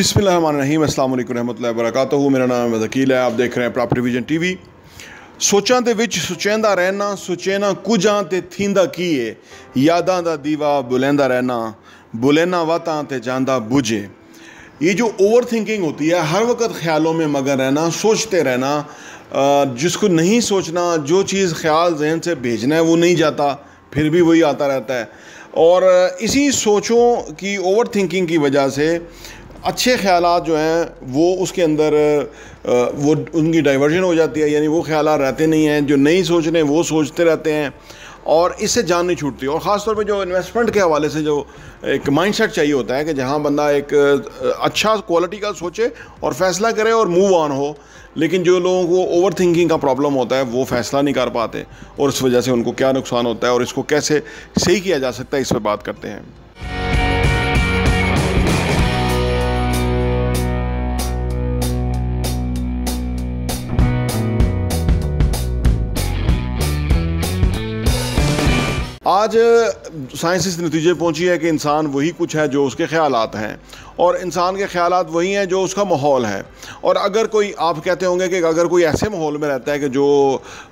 बिसमीम अल्लाम रहमतुल्लाहि वबरकातुहू मेरा नाम वकील है आप देख रहे हैं प्रॉपर्टी विजन टीवी ਸੋਚਾਂ ਦੇ ਵਿੱਚ रहना ਰਹਿਣਾ ਸੁਚੈਨਾ तो थींदा की है यादा ਦਾ दीवा बुलेंदा रहना बुलेना वाता तो ਜਾਂਦਾ बुझे ये जो ओवर थिंकिंग होती है हर वक्त ख्यालों में मगन रहना सोचते रहना जिसको नहीं सोचना जो चीज़ ख्याल जहन से भेजना है वो नहीं जाता फिर भी वही आता रहता है और इसी सोचों की ओवर थिंकिंग की वजह से अच्छे ख्याल जो हैं वो उसके अंदर वो उनकी डाइवर्जन हो जाती है यानी वो ख्याल रहते नहीं हैं जो नहीं सोच रहे हैं वो सोचते रहते हैं और इससे जान नहीं छूटती और ख़ास तौर पे जो इन्वेस्टमेंट के हवाले से जो एक माइंडसेट चाहिए होता है कि जहाँ बंदा एक अच्छा क्वालिटी का सोचे और फैसला करे और मूव ऑन हो लेकिन जो लोगों को ओवर थिंकिंग का प्रॉब्लम होता है वो फैसला नहीं कर पाते और इस वजह से उनको क्या नुकसान होता है और इसको कैसे सही किया जा सकता है इस पर बात करते हैं आज साइंस इस नतीजे पहुंची है कि इंसान वही कुछ है जो उसके ख्याल हैं और इंसान के ख्याल वही हैं जो उसका माहौल है और अगर कोई आप कहते होंगे कि अगर कोई ऐसे माहौल में रहता है कि जो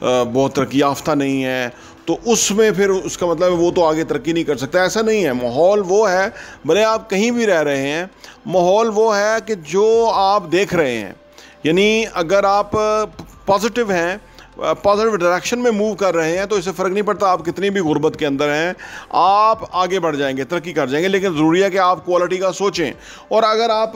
बहुत तरक्की याफ्ता नहीं है तो उसमें फिर उसका मतलब वो तो आगे तरक्की नहीं कर सकता ऐसा नहीं है माहौल वो है भले आप कहीं भी रह रहे हैं माहौल वो है कि जो आप देख रहे हैं यानी अगर आप पॉजिटिव हैं पॉजिटिव डायरेक्शन में मूव कर रहे हैं तो इससे फ़र्क नहीं पड़ता आप कितनी भी गुर्बत के अंदर हैं आप आगे बढ़ जाएंगे तरक्की कर जाएंगे लेकिन ज़रूरी है कि आप क्वालिटी का सोचें और अगर आप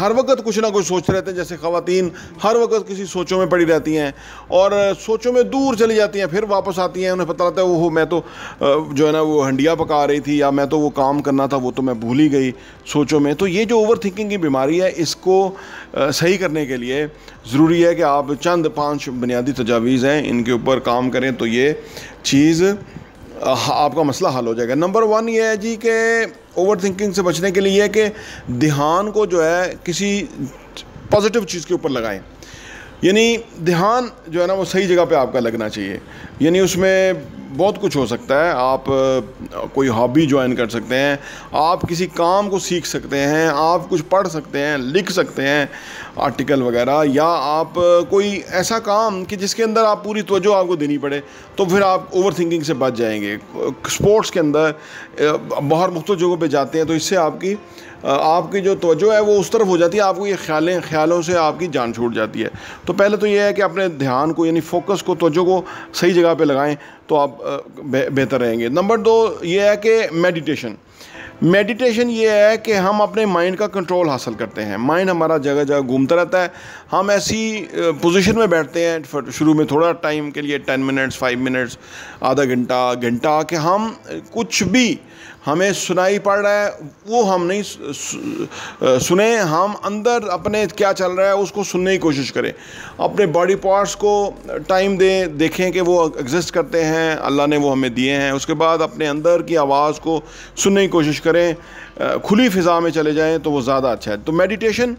हर वक्त कुछ ना कुछ सोचते रहते हैं जैसे ख़वातीन हर वक्त किसी सोचों में पड़ी रहती हैं और सोचों में दूर चली जाती हैं फिर वापस आती हैं उन्हें पता लगता है वो मैं तो जो है ना वो हंडिया पका रही थी या मैं तो वो काम करना था वो तो मैं भूल ही गई सोचों में तो ये जो ओवर की बीमारी है इसको सही करने के लिए ज़रूरी है कि आप चंद पाँच बुनियादी तजावीज़ हैं इनके ऊपर काम करें तो ये चीज़ आपका मसला हल हो जाएगा नंबर वन ये है जी के ओवर थिंकिंग से बचने के लिए कि ध्यान को जो है किसी पॉजिटिव चीज़ के ऊपर लगाएं यानी ध्यान जो है ना वो सही जगह पे आपका लगना चाहिए यानी उसमें बहुत कुछ हो सकता है आप कोई हॉबी ज्वाइन कर सकते हैं आप किसी काम को सीख सकते हैं आप कुछ पढ़ सकते हैं लिख सकते हैं आर्टिकल वगैरह या आप कोई ऐसा काम कि जिसके अंदर आप पूरी तवज्जो आपको देनी पड़े तो फिर आप ओवर थिंकिंग से बच जाएंगे स्पोर्ट्स के अंदर बाहर मुख्त जगहों पर जाते हैं तो इससे आपकी आपकी जो तवज्जो है वो उस तरफ हो जाती है आपको ये ख्यालें ख्यालों से आपकी जान छूट जाती है तो पहले तो ये है कि अपने ध्यान को यानी फोकस को तोजो को सही जगह पे लगाएं तो आप बेहतर रहेंगे नंबर दो ये है कि मेडिटेशन मेडिटेशन ये है कि हम अपने माइंड का कंट्रोल हासिल करते हैं माइंड हमारा जगह जगह घूमता रहता है हम ऐसी पोजीशन में बैठते हैं शुरू में थोड़ा टाइम के लिए टेन मिनट्स फाइव मिनट्स आधा घंटा घंटा कि हम कुछ भी हमें सुनाई पड़ रहा है वो हम नहीं सुने हम अंदर अपने क्या चल रहा है उसको सुनने की कोशिश करें अपने बॉडी पार्ट्स को टाइम दें देखें कि वो एग्जिस्ट करते हैं अल्लाह ने वो हमें दिए हैं उसके बाद अपने अंदर की आवाज़ को सुनने की कोशिश करें खुली फ़िज़ा में चले जाएँ तो वो ज़्यादा अच्छा है तो मेडिटेशन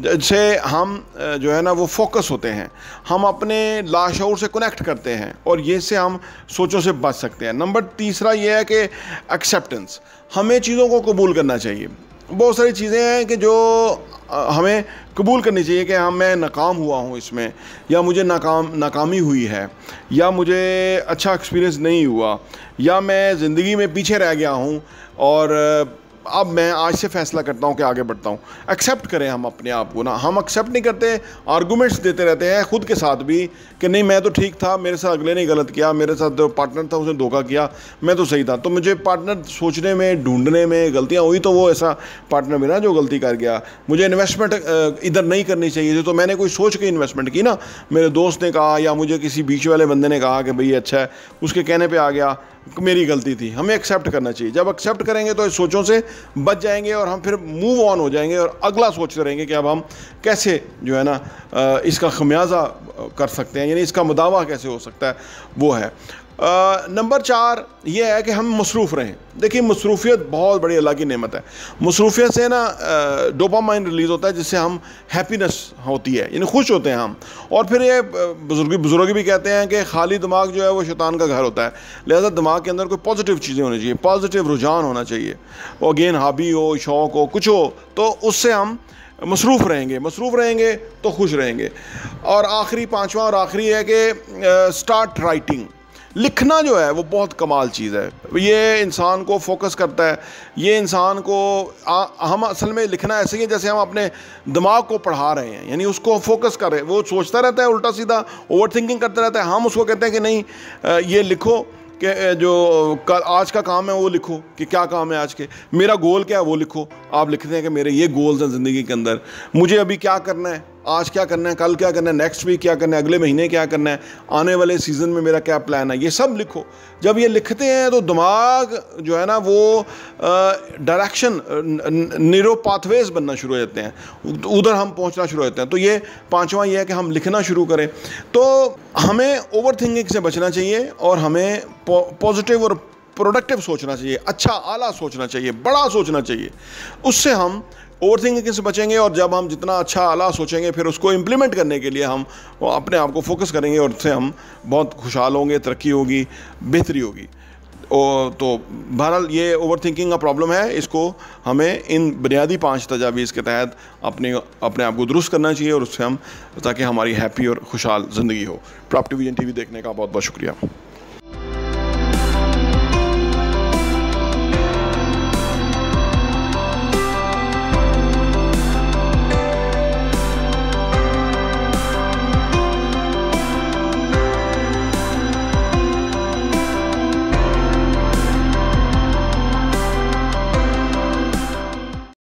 जैसे हम जो है ना वो फोकस होते हैं हम अपने लाशौर से कनेक्ट करते हैं और ये से हम सोचों से बच सकते हैं नंबर तीसरा ये है कि एक्सेप्टेंस हमें चीज़ों को कबूल करना चाहिए बहुत सारी चीज़ें हैं कि जो हमें कबूल करनी चाहिए कि हाँ मैं नाकाम हुआ हूँ इसमें या मुझे नाकाम नाकामी हुई है या मुझे अच्छा एक्सपीरियंस नहीं हुआ या मैं ज़िंदगी में पीछे रह गया हूँ और अब मैं आज से फैसला करता हूँ कि आगे बढ़ता हूँ एक्सेप्ट करें हम अपने आप को ना हम एक्सेप्ट नहीं करते आर्गूमेंट्स देते रहते हैं ख़ुद के साथ भी कि नहीं मैं तो ठीक था मेरे साथ अगले ने गलत किया मेरे साथ जो पार्टनर था उसने धोखा किया मैं तो सही था तो मुझे पार्टनर सोचने में ढूंढने में गलतियाँ हुई तो वो ऐसा पार्टनर मेरा जो गलती कर गया मुझे इन्वेस्टमेंट इधर नहीं करनी चाहिए थी तो मैंने कोई सोच के इन्वेस्टमेंट की ना मेरे दोस्त ने कहा या मुझे किसी बीच वाले बंदे ने कहा कि भाई अच्छा है उसके कहने पर आ गया मेरी गलती थी हमें एक्सेप्ट करना चाहिए जब एक्सेप्ट करेंगे तो इस सोचों से बच जाएंगे और हम फिर मूव ऑन हो जाएंगे और अगला सोचते रहेंगे कि अब हम कैसे जो है ना इसका खमियाजा कर सकते हैं यानी इसका मुदावा कैसे हो सकता है वो है नंबर चार ये है कि हम मसरूफ़ रहें देखिए मसरूफियत बहुत बड़ी अल्लाह की नेमत है मसरूफियत से ना डोपामाइन रिलीज़ होता है जिससे हम हैप्पीनेस होती है यानी खुश होते हैं हम और फिर ये बुजुर्ग बुज़ुर्ग भी कहते हैं कि खाली दिमाग जो है वो शैतान का घर होता है लिहाजा दिमाग के अंदर कोई पॉजिटिव चीज़ें होनी चाहिए पॉजिटिव रुझान होना चाहिए वो अगेन हाबी हो शौक़ हो कुछ हो तो उससे हम मसरूफ़ रहेंगे मसरूफ़ रहेंगे तो खुश रहेंगे और आखिरी पाँचवा और आखिरी है कि स्टार्ट राइटिंग लिखना जो है वो बहुत कमाल चीज़ है ये इंसान को फोकस करता है ये इंसान को आ, हम असल में लिखना ऐसे ही है जैसे हम अपने दिमाग को पढ़ा रहे हैं यानी उसको फोकस कर रहे हैं वो सोचता रहता है उल्टा सीधा ओवर थिंकिंग करता रहता है हम उसको कहते हैं कि नहीं ये लिखो कि जो कल आज का काम है वो लिखो कि क्या काम है आज के मेरा गोल क्या है वो लिखो आप लिखते हैं कि मेरे ये गोल्स हैं ज़िंदगी के अंदर मुझे अभी क्या करना है आज क्या करना है कल क्या करना है नेक्स्ट वीक क्या करना है अगले महीने क्या करना है आने वाले सीज़न में मेरा क्या प्लान है ये सब लिखो जब ये लिखते हैं तो दिमाग जो है ना वो डायरेक्शन निरो पाथवेज बनना शुरू हो जाते हैं उधर हम पहुंचना शुरू हो जाते हैं तो ये पांचवा ये है कि हम लिखना शुरू करें तो हमें ओवर थिंकिंग से बचना चाहिए और हमें पॉजिटिव और प्रोडक्टिव सोचना चाहिए अच्छा आला सोचना चाहिए बड़ा सोचना चाहिए उससे हम ओवर थिंकिंग से बचेंगे और जब हम जितना अच्छा आला सोचेंगे फिर उसको इम्प्लीमेंट करने के लिए हम अपने आप को फोकस करेंगे और उससे हम बहुत खुशहाल होंगे तरक्की होगी बेहतरी होगी तो बहरहाल ये ओवर थिंकिंग का प्रॉब्लम है इसको हमें इन बुनियादी पांच तजावीज़ के तहत अपने अपने आप को दुरुस्त करना चाहिए और उससे हम ताकि हमारी हैप्पी और खुशहाल ज़िंदगी हो प्रॉप टीवी देखने का बहुत बहुत शुक्रिया